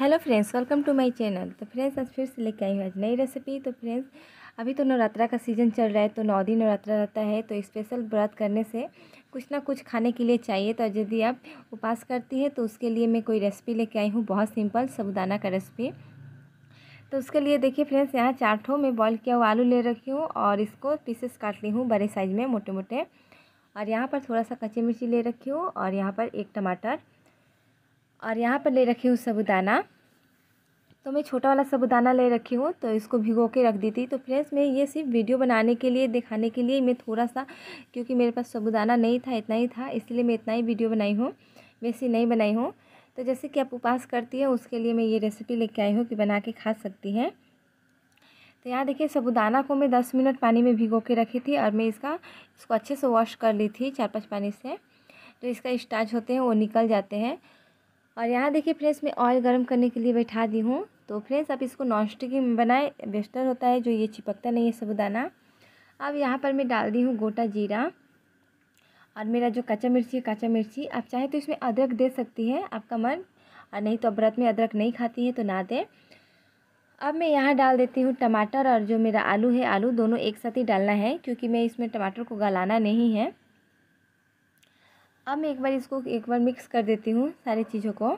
hello friends welcome to my channel तो friends आज फिर से लेके आई हूँ आज नई रेसिपी तो फ्रेंड्स अभी तो नवरात्रा का सीज़न चल रहा है तो नौ दिन नवरात्रा रहता है तो स्पेशल व्रत करने से कुछ ना कुछ खाने के लिए चाहिए तो यदि आप उपास करती हैं तो उसके लिए मैं कोई रेसिपी लेके आई हूँ बहुत सिंपल साबुदाना का रेसिपी तो उसके लिए देखिए फ्रेंड्स यहाँ चार ठो मैं बॉयल किया हुआ आलू ले रखी हूँ और इसको पीसेस काट ली हूँ बड़े साइज़ में मोटे मोटे और यहाँ पर थोड़ा सा कच्ची मिर्ची ले रखी हूँ और यहाँ पर एक टमाटर और यहाँ पर ले रखी हूँ साबुदाना तो मैं छोटा वाला साबुदाना ले रखी हूँ तो इसको भिगो के रख दी थी तो फ्रेंड्स मैं ये सिर्फ वीडियो बनाने के लिए दिखाने के लिए मैं थोड़ा सा क्योंकि मेरे पास साबुदाना नहीं था इतना ही था इसलिए मैं इतना ही वीडियो बनाई हूँ वैसी नहीं बनाई हूँ तो जैसे कि आप उपास करती हैं उसके लिए मैं ये रेसिपी लेके आई हूँ कि बना के खा सकती हैं तो यहाँ देखिए साबुदाना को मैं दस मिनट पानी में भिगो के रखी थी और मैं इसका इसको अच्छे से वॉश कर ली थी चार पाँच पानी से तो इसका स्टार्च होते हैं वो निकल जाते हैं और यहाँ देखिए फ्रेंड्स मैं ऑयल गर्म करने के लिए बैठा दी हूँ तो फ्रेंड्स आप इसको नॉन स्टिक में बनाए बेस्टर होता है जो ये चिपकता नहीं है सबुदाना अब यहाँ पर मैं डाल दी हूँ गोटा जीरा और मेरा जो कच्चा मिर्ची है कच्चा मिर्ची आप चाहे तो इसमें अदरक दे सकती है आपका मन और नहीं तो व्रत में अदरक नहीं खाती है तो ना दें अब मैं यहाँ डाल देती हूँ टमाटर और जो मेरा आलू है आलू दोनों एक साथ ही डालना है क्योंकि मैं इसमें टमाटर को गलाना नहीं है अब मैं एक बार इसको एक बार मिक्स कर देती हूँ सारी चीज़ों को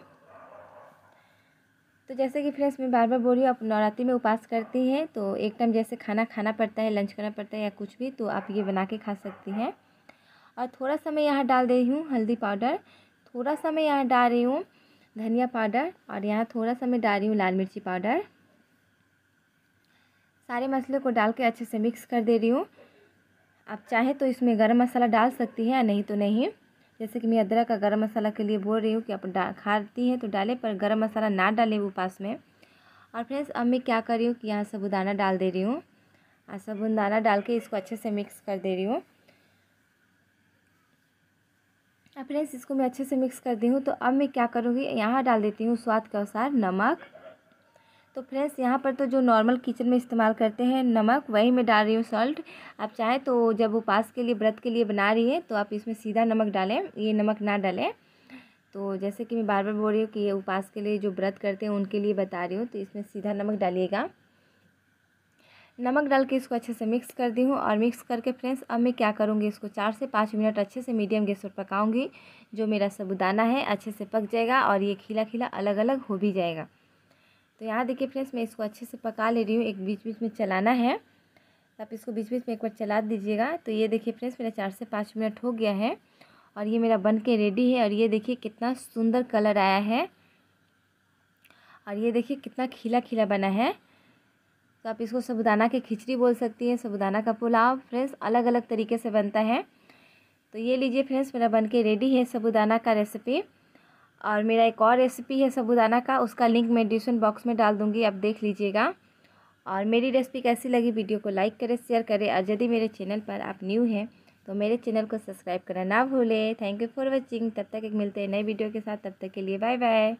तो जैसे कि फ्रेंड्स मैं बार बार बोल रही हूँ आप नवरात्रि में उपास करती हैं तो एक टाइम जैसे खाना खाना पड़ता है लंच करना पड़ता है या कुछ भी तो आप ये बना के खा सकती हैं और थोड़ा सा मैं यहाँ डाल दे रही हूँ हल्दी पाउडर थोड़ा सा मैं यहाँ डाल रही हूँ धनिया पाउडर और यहाँ थोड़ा सा मैं डाल रही हूँ लाल मिर्ची पाउडर सारे मसाले को डाल के अच्छे से मिक्स कर दे रही हूँ आप चाहें तो इसमें गर्म मसाला डाल सकती हैं या नहीं तो नहीं जैसे कि मैं अदरक का गरम मसाला के लिए बोल रही हूँ कि आप खाती हैं तो डालें पर गरम मसाला ना डालें वो पास में और फ्रेंड्स अब मैं क्या कर रही हूँ कि यहाँ साबुदाना डाल दे रही हूँ और साबुदाना डाल के इसको अच्छे से मिक्स कर दे रही हूँ अब फ्रेंड्स इसको मैं अच्छे से मिक्स कर दी हूँ तो अब मैं क्या करूँगी यहाँ डाल देती हूँ स्वाद के अनुसार नमक तो फ्रेंड्स यहाँ पर तो जो नॉर्मल किचन में इस्तेमाल करते हैं नमक वही मैं डाल रही हूँ सॉल्ट आप चाहें तो जब उपास के लिए व्रत के लिए बना रही है तो आप इसमें सीधा नमक डालें ये नमक ना डालें तो जैसे कि मैं बार बार बोल रही हूँ कि ये उपास के लिए जो व्रत करते हैं उनके लिए बता रही हूँ तो इसमें सीधा नमक डालिएगा नमक डाल के इसको अच्छे से मिक्स कर दी हूँ और मिक्स करके फ्रेंड्स अब मैं क्या करूँगी इसको चार से पाँच मिनट अच्छे से मीडियम गैस पर पकाऊँगी जो मेरा सबुदाना है अच्छे से पक जाएगा और ये खिला खिला अलग अलग हो भी जाएगा तो यहाँ देखिए फ्रेंड्स मैं इसको अच्छे से पका ले रही हूँ एक बीच बीच में चलाना है आप इसको बीच बीच में एक बार चला दीजिएगा तो ये देखिए फ्रेंड्स मेरा चार से पाँच मिनट हो गया है और ये मेरा बन के रेडी है और ये देखिए कितना सुंदर कलर आया है और ये देखिए कितना खिला खिला बना है तो आप इसको सबुदाना की खिचड़ी बोल सकती हैं सबुदाना का पुलाव फ्रेंड्स अलग अलग तरीके से बनता है तो ये लीजिए फ्रेंड्स मेरा बन के रेडी है सबुदाना का रेसिपी और मेरा एक और रेसिपी है सबुदाना का उसका लिंक मैं डिस्क्रिप्शन बॉक्स में डाल दूँगी आप देख लीजिएगा और मेरी रेसिपी कैसी लगी वीडियो को लाइक करें शेयर करें और यदि मेरे चैनल पर आप न्यू हैं तो मेरे चैनल को सब्सक्राइब करना ना भूलें थैंक यू फॉर वॉचिंग तब तक एक मिलते हैं नए वीडियो के साथ तब तक के लिए बाय बाय